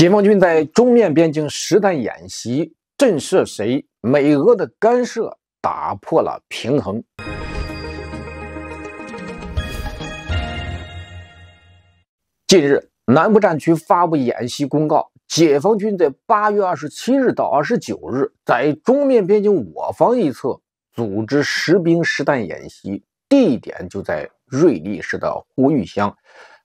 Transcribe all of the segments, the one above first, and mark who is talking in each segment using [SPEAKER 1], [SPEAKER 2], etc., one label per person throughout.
[SPEAKER 1] 解放军在中缅边境实弹演习，震慑谁？美俄的干涉打破了平衡。近日，南部战区发布演习公告，解放军在八月二十七日到二十九日，在中缅边境我方一侧组织实兵实弹演习，地点就在瑞丽市的呼育乡、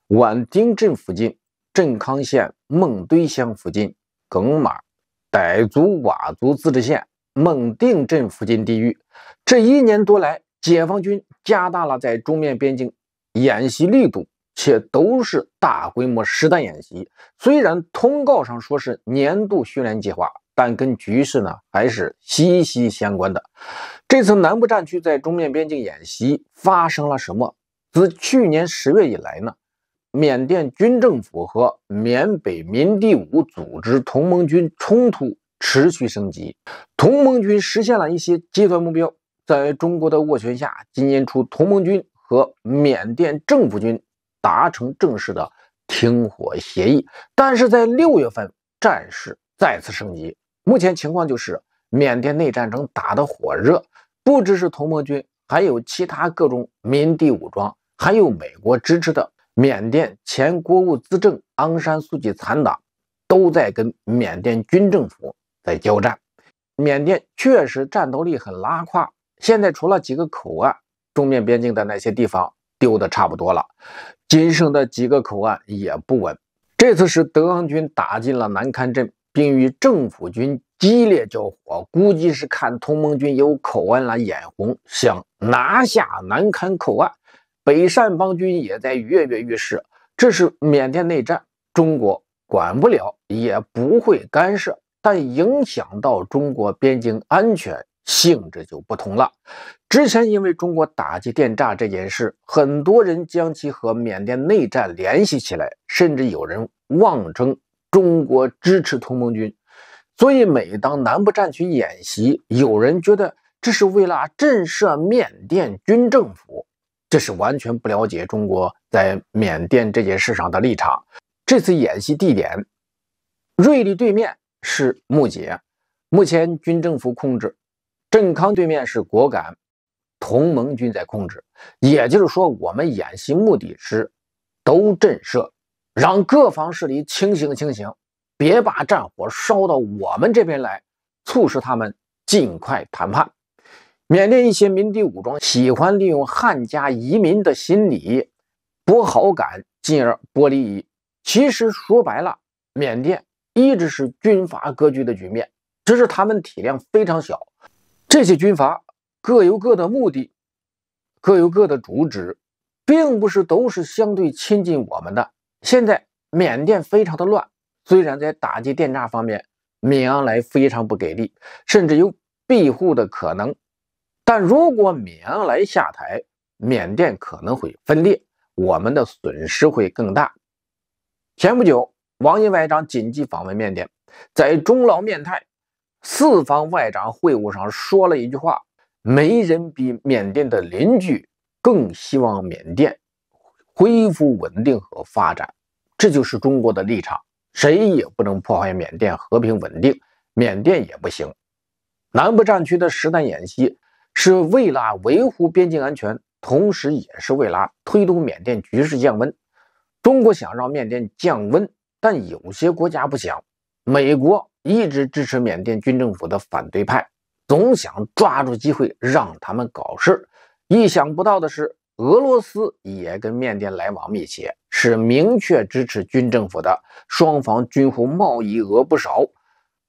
[SPEAKER 1] 宛町镇附近。镇康县孟堆乡附近，耿马傣族佤族自治县孟定镇附近地域。这一年多来，解放军加大了在中缅边境演习力度，且都是大规模实弹演习。虽然通告上说是年度训练计划，但跟局势呢还是息息相关的。这次南部战区在中缅边境演习发生了什么？自去年十月以来呢？缅甸军政府和缅北民地武组织同盟军冲突持续升级，同盟军实现了一些阶段目标。在中国的斡旋下，今年初同盟军和缅甸政府军达成正式的停火协议。但是在六月份，战事再次升级。目前情况就是，缅甸内战争打得火热，不只是同盟军，还有其他各种民地武装，还有美国支持的。缅甸前国务资政昂山素季残党都在跟缅甸军政府在交战，缅甸确实战斗力很拉胯，现在除了几个口岸，中缅边境的那些地方丢的差不多了，仅剩的几个口岸也不稳。这次是德昂军打进了南堪镇，并与政府军激烈交火，估计是看同盟军有口岸了眼红，想拿下南堪口岸。北善邦军也在跃跃欲试，这是缅甸内战，中国管不了，也不会干涉，但影响到中国边境安全性质就不同了。之前因为中国打击电诈这件事，很多人将其和缅甸内战联系起来，甚至有人妄称中国支持同盟军。所以，每当南部战区演习，有人觉得这是为了震慑缅甸军政府。这是完全不了解中国在缅甸这件事上的立场。这次演习地点，瑞丽对面是木姐，目前军政府控制；镇康对面是果敢，同盟军在控制。也就是说，我们演习目的是都震慑，让各方势力清醒清醒，别把战火烧到我们这边来，促使他们尽快谈判。缅甸一些民地武装喜欢利用汉家移民的心理，博好感，进而博利益。其实说白了，缅甸一直是军阀割据的局面，只是他们体量非常小。这些军阀各有各的目的，各有各的主旨，并不是都是相对亲近我们的。现在缅甸非常的乱，虽然在打击电诈方面，缅昂莱非常不给力，甚至有庇护的可能。但如果米昂莱下台，缅甸可能会分裂，我们的损失会更大。前不久，王毅外长紧急访问缅甸，在中老缅泰四方外长会晤上说了一句话：“没人比缅甸的邻居更希望缅甸恢复稳定和发展。”这就是中国的立场，谁也不能破坏缅甸和平稳定，缅甸也不行。南部战区的实弹演习。是为了维护边境安全，同时也是为了推动缅甸局势降温。中国想让缅甸降温，但有些国家不想。美国一直支持缅甸军政府的反对派，总想抓住机会让他们搞事。意想不到的是，俄罗斯也跟缅甸来往密切，是明确支持军政府的，双方军火贸易额不少。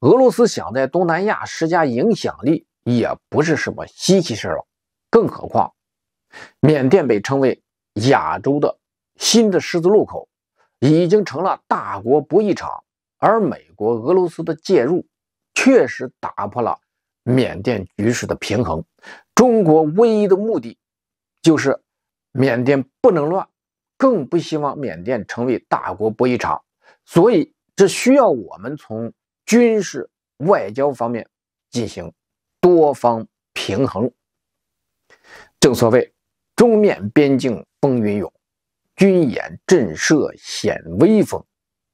[SPEAKER 1] 俄罗斯想在东南亚施加影响力。也不是什么稀奇事了，更何况，缅甸被称为亚洲的新的十字路口，已经成了大国博弈场，而美国、俄罗斯的介入，确实打破了缅甸局势的平衡。中国唯一的目的，就是缅甸不能乱，更不希望缅甸成为大国博弈场，所以这需要我们从军事、外交方面进行。多方平衡，正所谓中缅边境风云涌，军演震慑显威风，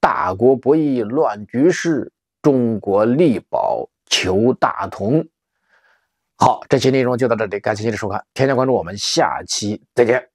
[SPEAKER 1] 大国博弈乱局势，中国力保求大同。好，这期内容就到这里，感谢您的收看，添加关注，我们下期再见。